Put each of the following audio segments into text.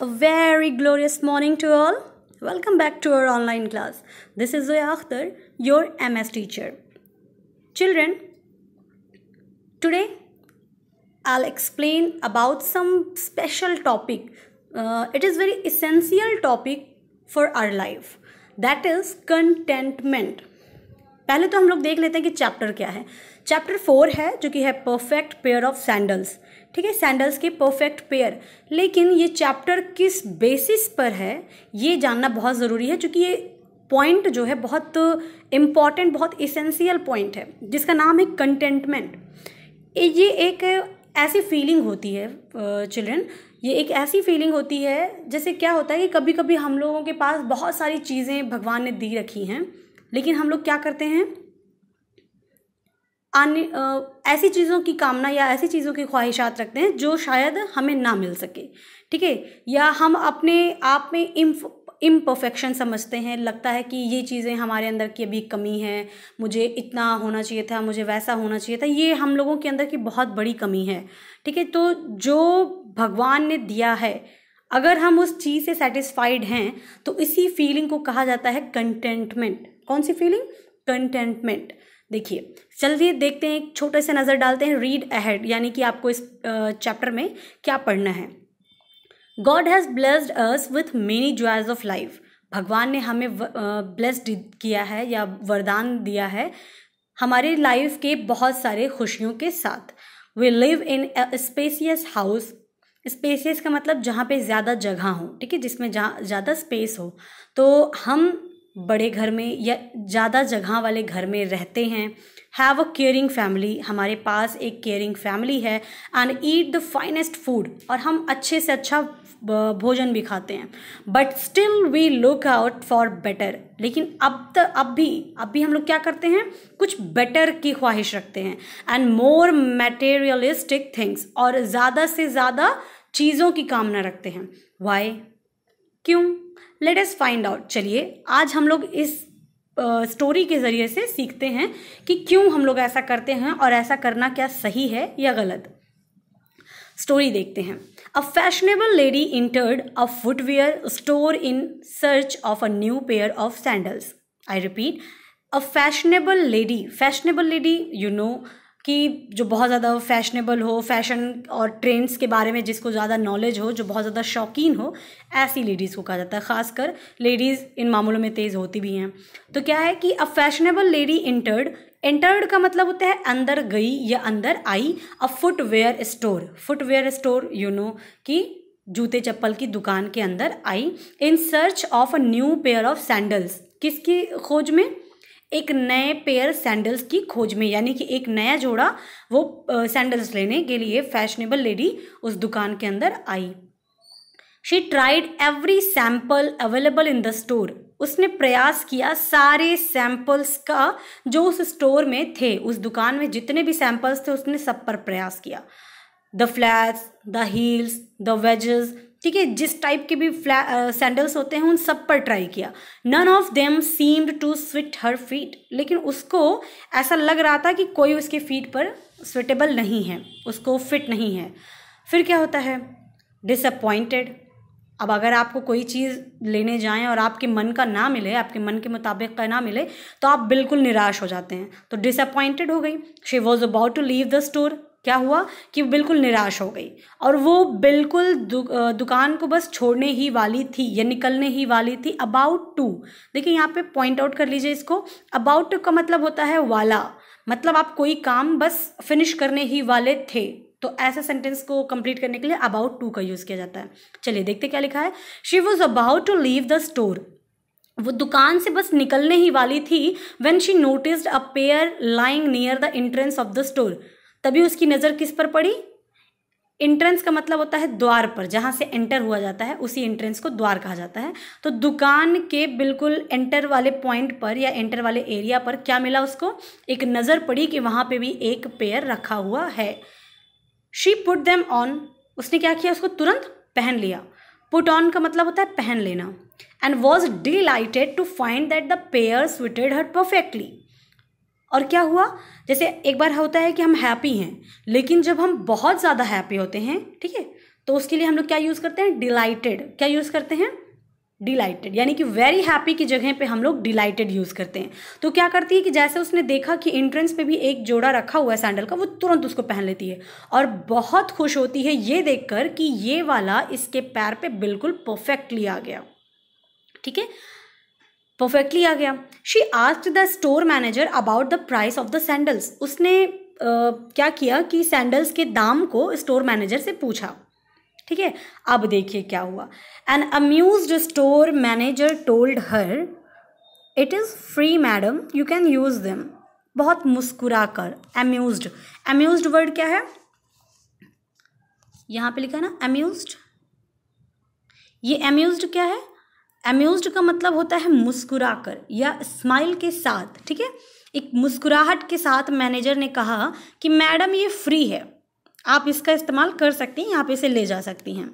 A very glorious morning to all. Welcome back to our online class. This is Zoya Akhtar, your MS teacher. Children, today I'll explain about some special topic. Uh, it is very essential topic for our life. That is contentment. पहले तो हम लोग देख लेते हैं कि chapter क्या है चैप्टर फोर है जो कि है परफेक्ट पेयर ऑफ सैंडल्स ठीक है सैंडल्स के परफेक्ट पेयर लेकिन ये चैप्टर किस बेसिस पर है ये जानना बहुत ज़रूरी है क्योंकि ये पॉइंट जो है बहुत इम्पॉर्टेंट बहुत इसेंशियल पॉइंट है जिसका नाम है कंटेंटमेंट ये एक ऐसी फीलिंग होती है चिल्ड्रन ये एक ऐसी फीलिंग होती है जैसे क्या होता है कि कभी कभी हम लोगों के पास बहुत सारी चीज़ें भगवान ने दी रखी हैं लेकिन हम लोग क्या करते हैं आने ऐसी चीज़ों की कामना या ऐसी चीज़ों की ख्वाहिशात रखते हैं जो शायद हमें ना मिल सके ठीक है या हम अपने आप में इम्फ इम्परफेक्शन समझते हैं लगता है कि ये चीज़ें हमारे अंदर की अभी कमी है मुझे इतना होना चाहिए था मुझे वैसा होना चाहिए था ये हम लोगों के अंदर की बहुत बड़ी कमी है ठीक है तो जो भगवान ने दिया है अगर हम उस चीज़ से सेटिस्फाइड हैं तो इसी फीलिंग को कहा जाता है कंटेंटमेंट कौन सी फीलिंग कंटेंटमेंट देखिए चलिए देखते हैं एक छोटे से नज़र डालते हैं रीड अहेड यानी कि आपको इस चैप्टर में क्या पढ़ना है God has blessed us with many joys of life भगवान ने हमें ब्लेस्ड किया है या वरदान दिया है हमारी लाइफ के बहुत सारे खुशियों के साथ we live in spacious house spacious का मतलब जहाँ पे ज़्यादा जगह हो ठीक है जिसमें जहाँ ज़्यादा स्पेस हो तो हम बड़े घर में या ज़्यादा जगह वाले घर में रहते हैं हैव अ केयरिंग फैमिली हमारे पास एक केयरिंग फैमिली है and eat the finest food और हम अच्छे से अच्छा भोजन भी खाते हैं but still we look out for better लेकिन अब तक अब भी अब भी हम लोग क्या करते हैं कुछ बेटर की ख्वाहिश रखते हैं एंड मोर मटेरियलिस्टिक थिंग्स और ज़्यादा से ज़्यादा चीज़ों की कामना रखते हैं वाई क्यों लेट एस फाइंड आउट चलिए आज हम लोग इस स्टोरी uh, के ज़रिए से सीखते हैं कि क्यों हम लोग ऐसा करते हैं और ऐसा करना क्या सही है या गलत स्टोरी देखते हैं a fashionable lady entered a footwear store in search of a new pair of sandals I repeat a fashionable lady fashionable lady you know कि जो बहुत ज़्यादा फैशनेबल हो फैशन और ट्रेंड्स के बारे में जिसको ज़्यादा नॉलेज हो जो बहुत ज़्यादा शौकीन हो ऐसी लेडीज़ को कहा जाता है ख़ासकर लेडीज़ इन मामलों में तेज़ होती भी हैं तो क्या है कि a fashionable lady entered entered का मतलब होता है अंदर गई या अंदर आई a footwear store footwear store you know कि जूते चप्पल की दुकान के अंदर आई in search of a new pair of sandals किसकी खोज में एक नए पेयर सैंडल्स की खोज में यानी कि एक नया जोड़ा वो सैंडल्स लेने के लिए फैशनेबल लेडी उस दुकान के अंदर आई she tried every sample available in the store उसने प्रयास किया सारे सैंपल्स का जो उस स्टोर में थे उस दुकान में जितने भी सैंपल्स थे उसने सब पर प्रयास किया the flats the heels the wedges ठीक है जिस टाइप के भी फ्लै सैंडल्स होते हैं उन सब पर ट्राई किया none of them seemed to suit her feet लेकिन उसको ऐसा लग रहा था कि कोई उसके फीट पर स्विटेबल नहीं है उसको फिट नहीं है फिर क्या होता है डिसअपॉइंटेड अब अगर आपको कोई चीज़ लेने जाएं और आपके मन का ना मिले आपके मन के मुताबिक का ना मिले तो आप बिल्कुल निराश हो जाते हैं तो डिसअपॉइंटेड हो गई she was about to leave the store क्या हुआ कि बिल्कुल निराश हो गई और वो बिल्कुल दु, दुकान को बस छोड़ने ही वाली थी या निकलने ही वाली थी अबाउट टू देखिए यहाँ पे पॉइंट आउट कर लीजिए इसको अबाउट टू का मतलब होता है वाला मतलब आप कोई काम बस फिनिश करने ही वाले थे तो ऐसे सेंटेंस को कंप्लीट करने के लिए अबाउट टू का यूज़ किया जाता है चलिए देखते क्या लिखा है she was about to leave the store वो दुकान से बस निकलने ही वाली थी when she noticed a pair lying near the entrance of the store तभी उसकी नज़र किस पर पड़ी एंट्रेंस का मतलब होता है द्वार पर जहाँ से एंटर हुआ जाता है उसी एंट्रेंस को द्वार कहा जाता है तो दुकान के बिल्कुल एंटर वाले पॉइंट पर या एंटर वाले एरिया पर क्या मिला उसको एक नज़र पड़ी कि वहाँ पे भी एक पेयर रखा हुआ है शी पुट देम ऑन उसने क्या किया उसको तुरंत पहन लिया पुट ऑन का मतलब होता है पहन लेना and was lighted to find that the pair suited her perfectly और क्या हुआ जैसे एक बार होता है कि हम हैप्पी हैं लेकिन जब हम बहुत ज़्यादा हैप्पी होते हैं ठीक है तो उसके लिए हम लोग क्या यूज़ करते हैं डिलाइटेड क्या यूज़ करते हैं डिलाइटेड यानी कि वेरी हैप्पी की जगह पे हम लोग डिलाइटेड यूज़ करते हैं तो क्या करती है कि जैसे उसने देखा कि एंट्रेंस पे भी एक जोड़ा रखा हुआ है सैंडल का वो तुरंत उसको पहन लेती है और बहुत खुश होती है ये देखकर कि ये वाला इसके पैर पे बिल्कुल परफेक्टली आ गया ठीक है परफेक्टली आ गया she ask the store manager about the price of the sandals उसने आ, क्या किया कि सैंडल्स के दाम को स्टोर मैनेजर से पूछा ठीक है अब देखिए क्या हुआ an amuse store manager told her it is free madam you can use them बहुत मुस्कुरा कर अम्यूज अम्यूज वर्ड क्या है यहाँ पे लिखा ना अम्यूज ये अम्यूज क्या है अम्यूज का मतलब होता है मुस्कुराकर या स्माइल के साथ ठीक है एक मुस्कुराहट के साथ मैनेजर ने कहा कि मैडम ये फ्री है आप इसका इस्तेमाल कर सकती हैं आप इसे ले जा सकती हैं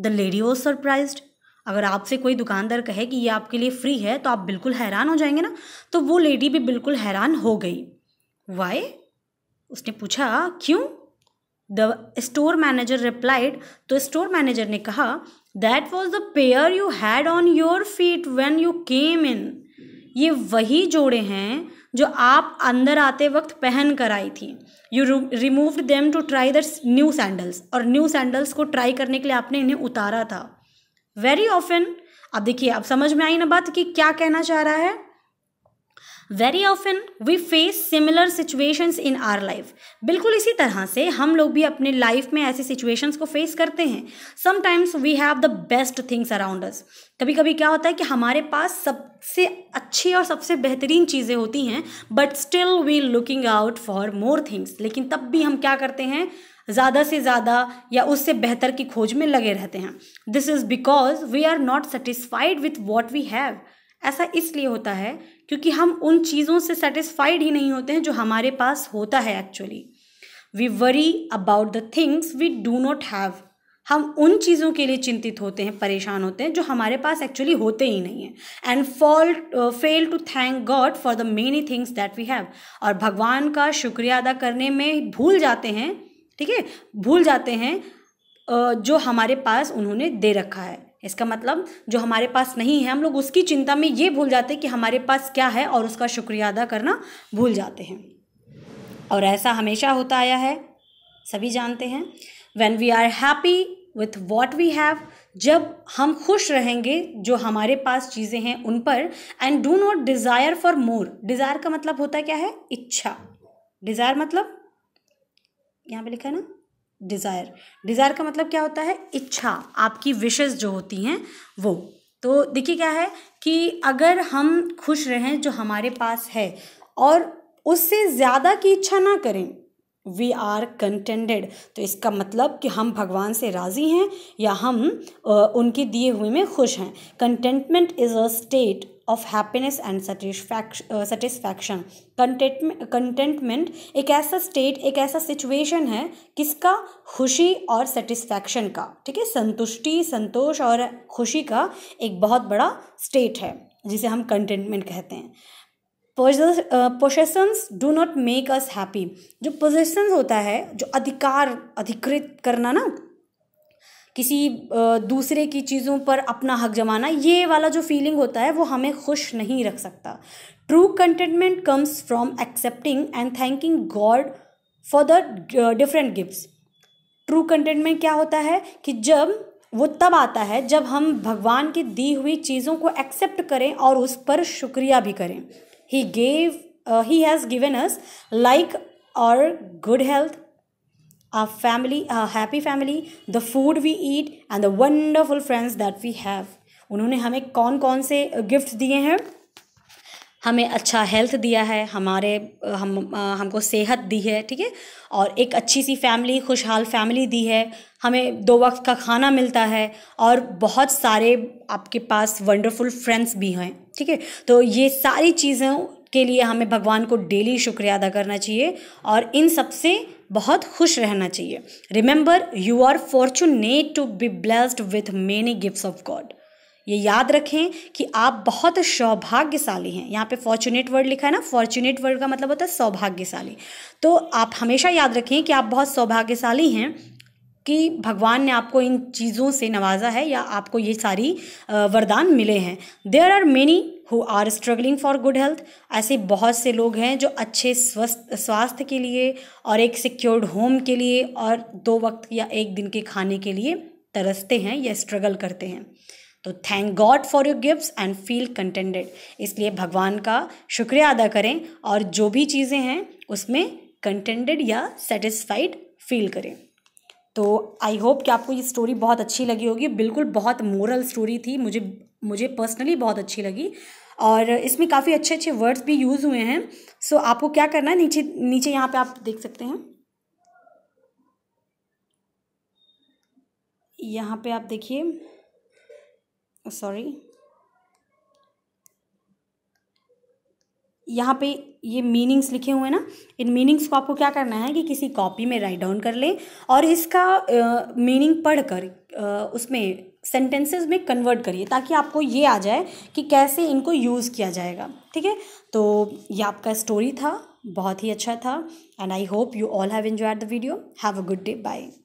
द लेडी वॉज सरप्राइज अगर आपसे कोई दुकानदार कहे कि ये आपके लिए फ्री है तो आप बिल्कुल हैरान हो जाएंगे ना तो वो लेडी भी बिल्कुल हैरान हो गई वाई उसने पूछा क्यों द स्टोर मैनेजर रिप्लाइड तो स्टोर मैनेजर ने कहा that was the pair you had on your feet when you came in ये वही जोड़े हैं जो आप अंदर आते वक्त पहन कर आई थी you removed them to try the new sandals और न्यू सैंडल्स को ट्राई करने के लिए आपने इन्हें उतारा था वेरी ऑफन अब देखिए अब समझ में आई ना बात कि क्या कहना चाह रहा है very often we face similar situations in our life बिल्कुल इसी तरह से हम लोग भी अपने लाइफ में ऐसी सिचुएशंस को फेस करते हैं sometimes we have the best things around us कभी कभी क्या होता है कि हमारे पास सबसे अच्छी और सबसे बेहतरीन चीज़ें होती हैं but still we looking out for more things लेकिन तब भी हम क्या करते हैं ज़्यादा से ज़्यादा या उससे बेहतर की खोज में लगे रहते हैं this is because we are not satisfied with what we have ऐसा इसलिए होता है क्योंकि हम उन चीज़ों से सेटिस्फाइड ही नहीं होते हैं जो हमारे पास होता है actually we worry about the things we do not have हम उन चीज़ों के लिए चिंतित होते हैं परेशान होते हैं जो हमारे पास एक्चुअली होते ही नहीं हैं and fall fail to thank God for the many things that we have और भगवान का शुक्रिया अदा करने में भूल जाते हैं ठीक है भूल जाते हैं uh, जो हमारे पास उन्होंने दे रखा है इसका मतलब जो हमारे पास नहीं है हम लोग उसकी चिंता में ये भूल जाते हैं कि हमारे पास क्या है और उसका शुक्रिया अदा करना भूल जाते हैं और ऐसा हमेशा होता आया है सभी जानते हैं when we are happy with what we have जब हम खुश रहेंगे जो हमारे पास चीज़ें हैं उन पर and do not desire for more desire का मतलब होता क्या है इच्छा डिज़ायर मतलब यहाँ पे लिखा है ना डिज़ायर डिज़ायर का मतलब क्या होता है इच्छा आपकी विशेष जो होती हैं वो तो देखिए क्या है कि अगर हम खुश रहें जो हमारे पास है और उससे ज़्यादा की इच्छा ना करें वी आर कंटेंडेड तो इसका मतलब कि हम भगवान से राज़ी हैं या हम उनके दिए हुए में खुश हैं contentment is a state of happiness and satisfaction contentment एक ऐसा स्टेट एक ऐसा सिचुएशन है किसका खुशी और सेटिस्फैक्शन का ठीक है संतुष्टि संतोष और खुशी का एक बहुत बड़ा स्टेट है जिसे हम कंटेंटमेंट कहते हैं possessions do not make us happy जो पोजेशंस होता है जो अधिकार अधिकृत करना ना किसी दूसरे की चीज़ों पर अपना हक जमाना ये वाला जो फीलिंग होता है वो हमें खुश नहीं रख सकता true contentment comes from accepting and thanking God for the different gifts true contentment क्या होता है कि जब वो तब आता है जब हम भगवान की दी हुई चीज़ों को एक्सेप्ट करें और उस पर शुक्रिया भी करें he gave he has given us like और good health our family a happy family the food we eat and the wonderful friends that we have उन्होंने हमें कौन कौन से गिफ्ट uh, दिए हैं हमें अच्छा हेल्थ दिया है हमारे uh, हम uh, हमको सेहत दी है ठीक है और एक अच्छी सी फैमिली खुशहाल फैमिली दी है हमें दो वक्त का खाना मिलता है और बहुत सारे आपके पास वंडरफुल फ्रेंड्स भी हैं ठीक है तो ये सारी चीज़ें के लिए हमें भगवान को डेली शुक्रिया अदा करना चाहिए और इन सबसे बहुत खुश रहना चाहिए remember you are fortunate to be blessed with many gifts of God ये याद रखें कि आप बहुत सौभाग्यशाली हैं यहाँ पे फॉर्चुनेट वर्ड लिखा है ना फॉर्चुनेट वर्ड का मतलब होता है सौभाग्यशाली तो आप हमेशा याद रखें कि आप बहुत सौभाग्यशाली हैं कि भगवान ने आपको इन चीज़ों से नवाजा है या आपको ये सारी वरदान मिले हैं there are many who are struggling for good health ऐसे बहुत से लोग हैं जो अच्छे स्वस्थ स्वास्थ्य के लिए और एक सिक्योर्ड होम के लिए और दो वक्त या एक दिन के खाने के लिए तरसते हैं या स्ट्रगल करते हैं तो thank God for your gifts and feel contented इसलिए भगवान का शुक्रिया अदा करें और जो भी चीज़ें हैं उसमें कंटेंटेड या सेटिस्फाइड फील करें तो आई होप कि आपको ये स्टोरी बहुत अच्छी लगी होगी बिल्कुल बहुत मोरल स्टोरी थी मुझे मुझे पर्सनली बहुत अच्छी लगी और इसमें काफ़ी अच्छे अच्छे वर्ड्स भी यूज़ हुए हैं सो so, आपको क्या करना है नीचे नीचे यहाँ पे आप देख सकते हैं यहाँ पे आप देखिए सॉरी यहाँ पे ये मीनिंग्स लिखे हुए हैं ना इन मीनिंग्स को आपको क्या करना है कि किसी कॉपी में राइट डाउन कर ले और इसका मीनिंग uh, पढ़कर uh, उसमें सेंटेंसेस में कन्वर्ट करिए ताकि आपको ये आ जाए कि कैसे इनको यूज़ किया जाएगा ठीक है तो ये आपका स्टोरी था बहुत ही अच्छा था and I hope you all have enjoyed the video have a good day bye